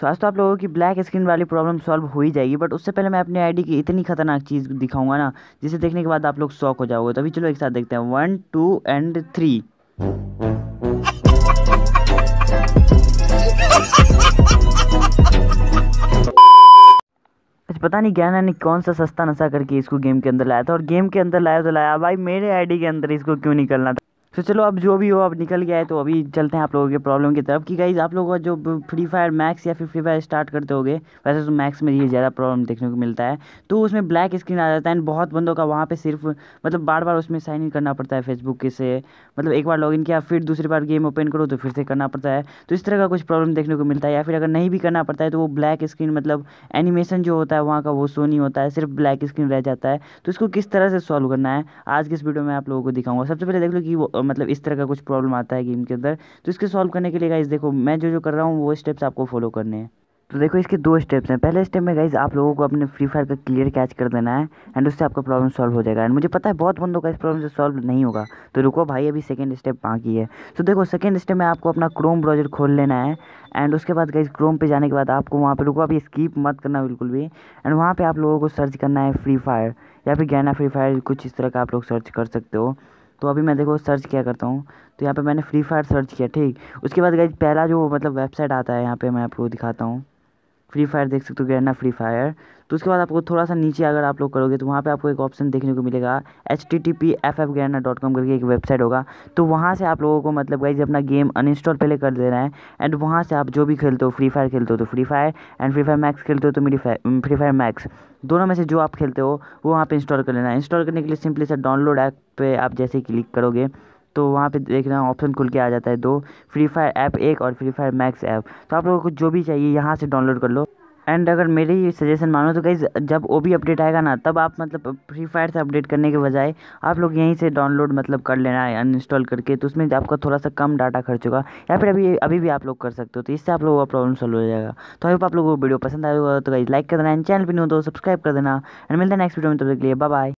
सो आज तो आप लोगों की ब्लैक स्क्रीन वाली प्रॉब्लम सॉल्व हो ही जाएगी बट उससे पहले मैं अपनी आईडी की इतनी खतरनाक चीज़ दिखाऊंगा ना जिसे देखने के बाद आप लोग शौक हो जाओगे तो चलो एक साथ देखते हैं वन टू एंड थ्री पता नहीं ज्ञाना नहीं कौन सा सस्ता नशा करके इसको गेम के अंदर लाया था और गेम के अंदर लाया तो लाया भाई मेरे आईडी के अंदर इसको क्यों निकलना था तो चलो अब जो भी हो अब निकल गया है तो अभी चलते हैं आप लोगों के प्रॉब्लम की तरफ कि गाइज आप लोगों का जो फ्री फायर मैक्स या फिर फ्री फायर स्टार्ट करते हो वैसे तो मैक्स में ये ज़्यादा प्रॉब्लम देखने को मिलता है तो उसमें ब्लैक स्क्रीन आ जाता है बहुत बंदों का वहाँ पर सिर्फ मतलब बार बार उसमें साइन इन करना पड़ता है फेसबुक के से मतलब एक बार इन किया फिर दूसरी बार गेम ओपन करो तो फिर से करना पड़ता है तो इस तरह का कुछ प्रॉब्लम देखने को मिलता है या फिर अगर नहीं भी करना पड़ता है तो वो ब्लैक स्क्रीन मतलब एनिमेशन जो होता है वहाँ का वो शो नहीं होता है सिर्फ ब्लैक स्क्रीन रह जाता है तो इसको किस तरह से सॉल्व करना है आज के इस वीडियो में आप लोगों को दिखाऊंगा सबसे पहले देख लो कि वो मतलब इस तरह का कुछ प्रॉब्लम आता है गेम के अंदर तो इसके सॉल्व करने के लिए गाइज देखो मैं जो जो कर रहा हूँ वो स्टेप्स आपको फॉलो करने हैं तो देखो इसके दो स्टेप्स हैं पहले स्टेप में गाइज आप लोगों को अपने फ्री फायर का क्लियर कैच कर देना है एंड उससे आपका प्रॉब्लम सॉल्व हो जाएगा एंड मुझे पता है बहुत बंदों का इस प्रॉब्लम से सॉल्व नहीं होगा तो रुको भाई अभी सेकेंड स्टेप बाकी है तो देखो सेकेंड स्टेप में आपको अपना क्रोम ब्राउजर खोल लेना है एंड उसके बाद गाइज क्रोम पर जाने के बाद आपको वहाँ पर रुको अभी स्कीप मत करना बिल्कुल भी एंड वहाँ पर आप लोगों को सर्च करना है फ्री फायर या फिर गहना फ्री फायर कुछ इस तरह का आप लोग सर्च कर सकते हो तो अभी मैं देखो सर्च किया करता हूँ तो यहाँ पे मैंने फ्री फायर सर्च किया ठीक उसके बाद गई पहला जो मतलब वेबसाइट आता है यहाँ पे मैं आपको दिखाता हूँ फ्री फायर देख सकते हो गया ना फ्री फायर तो उसके बाद आपको थोड़ा सा नीचे अगर आप लोग करोगे तो वहाँ पे आपको एक ऑप्शन देखने को मिलेगा H T T P F F Garena dot com करके एक वेबसाइट होगा तो वहाँ से आप लोगों को मतलब गाइज अपना गेम अनइंस्टॉल पहले कर दे रहे हैं एंड वहाँ से आप जो भी खेलते हो फ्री फायर खेलते हो तो Free Fire and Free Fire Max खेलते हो तो मेरी फ्री फायर मैक्स दोनों में से जो आप खेलते हो वो वहाँ पर इंस्टॉल कर लेना है इंस्टॉल करने के लिए सिंपली सर डाउनलोड ऐप पर आप जैसे क्लिक करोगे तो वहाँ पे देखना ऑप्शन खुल के आ जाता है दो फ्री फायर ऐप एक और फ्री फायर मैक्स ऐप तो आप लोगों को जो भी चाहिए यहाँ से डाउनलोड कर लो एंड अगर मेरे ही सजेशन मानो तो कहीं जब ओ भी अपडेट आएगा ना तब आप मतलब फ्री फायर से अपडेट करने के बजाय आप लोग यहीं से डाउनलोड मतलब कर लेना है अनइंस्टॉल करके तो उसमें आपका थोड़ा सा कम डाटा खर्च होगा या फिर अभी अभी भी आप लोग कर सकते हो तो इससे आप लोगों का प्रॉब्लम सॉल्व हो जाएगा तो अभी आप लोगों को वीडियो पसंद आएगा तो कहीं लाइक कर देना एंड चैनल भी नहीं हो तो सब्सक्राइब कर देना एंड मिलते हैं नेक्स्ट वीडियो में तब तक के लिए बाय